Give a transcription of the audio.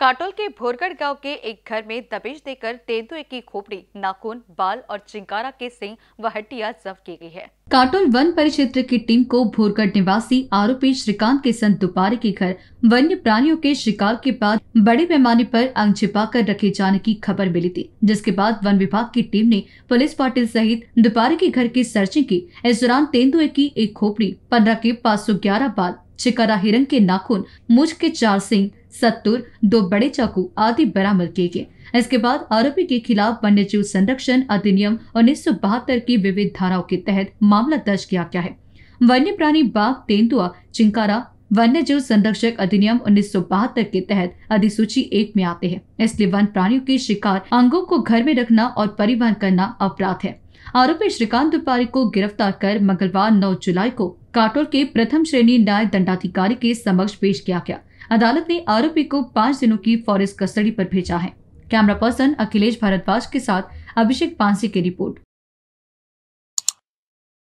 काटोल के भोरगढ़ गांव के एक घर में दबिश देकर तेंदुए की खोपड़ी नाखून बाल और चिंकारा के सिंह व हड्डिया जब्त की गई है काटोल वन परिक्षेत्र की टीम को भोरगढ़ निवासी आरोपी श्रीकांत के संत दुपारी के घर वन्य प्राणियों के शिकार के बाद बड़े पैमाने पर अंग छिपाकर रखे जाने की खबर मिली थी जिसके बाद वन विभाग की टीम ने पुलिस पाटिल सहित दुपारी के घर की सर्चिंग की इस दौरान तेंदुए की एक खोपड़ी पंद्रह के पाँच सौ ग्यारह बाल शिकारा हिरन के नाखून मुझ के चार सिंह सत्तुर दो बड़े चाकू आदि बरामद किए गए इसके बाद आरोपी के खिलाफ वन्य जीव संरक्षण अधिनियम उन्नीस की विविध धाराओं के तहत मामला दर्ज किया गया है वन्य प्राणी बाघ तेंदुआ चिंकारा वन्य जीव संरक्षक अधिनियम उन्नीस के तहत अधिसूची एक में आते हैं इसलिए वन प्राणियों के शिकार अंगों को घर में रखना और परिवहन करना अपराध है आरोपी श्रीकांत दुपारी को गिरफ्तार कर मंगलवार 9 जुलाई को काटोल के प्रथम श्रेणी न्याय दंडाधिकारी के समक्ष पेश किया गया अदालत ने आरोपी को पांच दिनों की फॉरेस्ट कस्टडी पर भेजा है कैमरा पर्सन अखिलेश भारद्वाज के साथ अभिषेक पांसी की रिपोर्ट